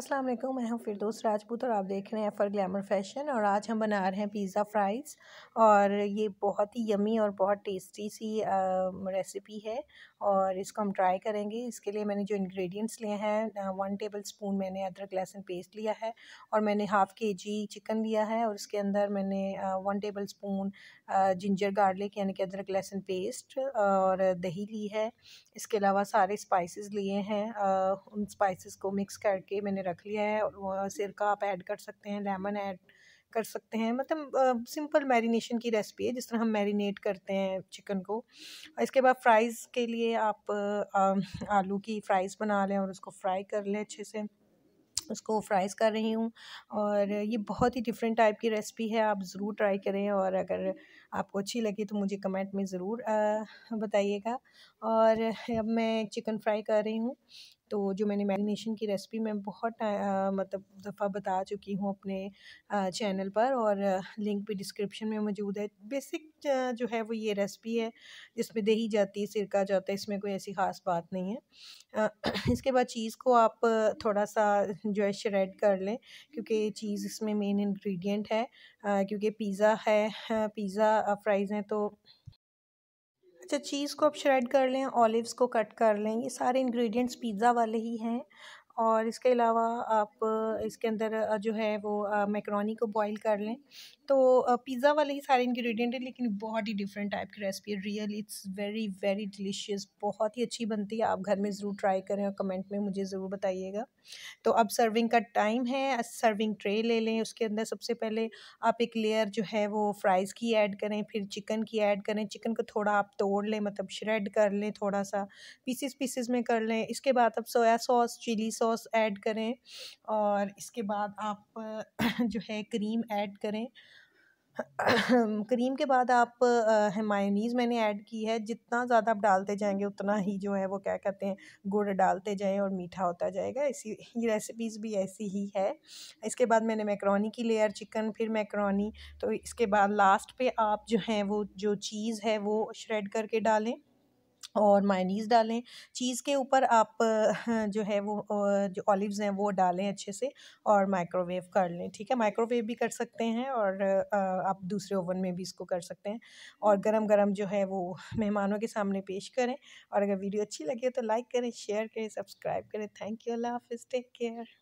अस्सलाम वालेकुम मैं हूँ फिरदोस राजपूत और आप देख रहे हैं फर ग्लैमर फैशन और आज हम बना रहे हैं पिज़्ज़ा फ्राइज़ और ये बहुत ही यमी और बहुत टेस्टी सी रेसिपी है और इसको हम ट्राई करेंगे इसके लिए मैंने जो इंग्रेडिएंट्स लिए हैं वन टेबल स्पून मैंने अदरक लहसुन पेस्ट लिया है और मैंने हाफ़ के जी चिकन लिया है और उसके अंदर मैंने one tablespoon ginger garlic यानी कि अदरक लहसुन पेस्ट और दही ली है इसके अलावा सारे स्पाइसेस लिए हैं उन स्पाइसेस को मिक्स करके मैंने मैंने रख लिया है सिरका आप ऐड कर सकते हैं लेमन ऐड कर सकते हैं मतलब सिंपल मैरिनेशन की रेसिपी है जिस तरह हम मैरिनेट करते हैं चिकन को इसके बाद फ्राइज़ के लिए आप आलू की फ्राइज़ बना लें और उसको फ्राई कर लें अच्छे से उसको फ्राइज़ कर रही हूँ और ये बहुत ही डिफरेंट टाइप की रेसिपी है आप ज़रूर ट्राई करें और अगर आपको अच्छी लगी तो मुझे कमेंट में ज़रूर बताइएगा और अब मैं चिकन फ्राई कर रही हूँ तो जो मैंने मैरिनेशन की रेसिपी मैं बहुत आ, मतलब दफ़ा बता चुकी हूँ अपने आ, चैनल पर और लिंक भी डिस्क्रिप्शन में मौजूद है बेसिक जो है वो ये रेसिपी है जिसमें दही जाती है सिरका जाता है इसमें कोई ऐसी ख़ास बात नहीं है इसके बाद चीज़ को आप थोड़ा सा जो है श्रेड कर लें क्योंकि चीज़ इसमें मेन इंग्रेडिएंट है क्योंकि पिज़्ज़ा है पिज़्ज़ा फ्राइज़ हैं तो चीज़ तो को आप श्रेड कर लें ऑलिव्स को कट कर लें ये सारे इंग्रेडिएंट्स पिज़्ज़ा वाले ही हैं और इसके अलावा आप इसके अंदर जो है वो मैक्रोनी को बॉईल कर लें तो पिज़्ज़ा वाले ही सारे इंग्रेडिएंट हैं लेकिन बहुत ही डिफरेंट टाइप की रेसिपी है real it's very very delicious बहुत ही अच्छी बनती है आप घर में ज़रूर ट्राई करें और कमेंट में मुझे ज़रूर बताइएगा तो अब सर्विंग का टाइम है सर्विंग ट्रे ले लें उसके अंदर सबसे पहले आप एक लेयर जो है वो फ्राइज़ की ऐड करें फिर चिकन की ऐड करें चिकन को थोड़ा आप तोड़ लें मतलब श्रेड कर लें थोड़ा सा पीसीस पीसीस में कर लें इसके बाद आप soya sauce chilli sauce add करें और इसके बाद आप जो है क्रीम ऐड करें क्रीम के बाद आप हेमायनीज़ मैंने ऐड की है जितना ज़्यादा आप डालते जाएंगे उतना ही जो है वो क्या कहते हैं गुड़ डालते जाएं और मीठा होता जाएगा इसी ये रेसिपीज़ भी ऐसी ही है इसके बाद मैंने मैक्रोनी की लेयर चिकन फिर मैक्रोनी तो इसके बाद लास्ट पे आप जो हैं वो जो चीज़ है वो श्रेड करके डालें और मायनीज डालें चीज़ के ऊपर आप जो है वो जो ऑलिव्स हैं वो डालें अच्छे से और माइक्रोवेव कर लें ठीक है माइक्रोवेव भी कर सकते हैं और आप दूसरे ओवन में भी इसको कर सकते हैं और गरम गरम जो है वो मेहमानों के सामने पेश करें और अगर वीडियो अच्छी लगे तो लाइक करें शेयर करें सब्सक्राइब करें थैंक यू अल्लाह हाफ़ टेक केयर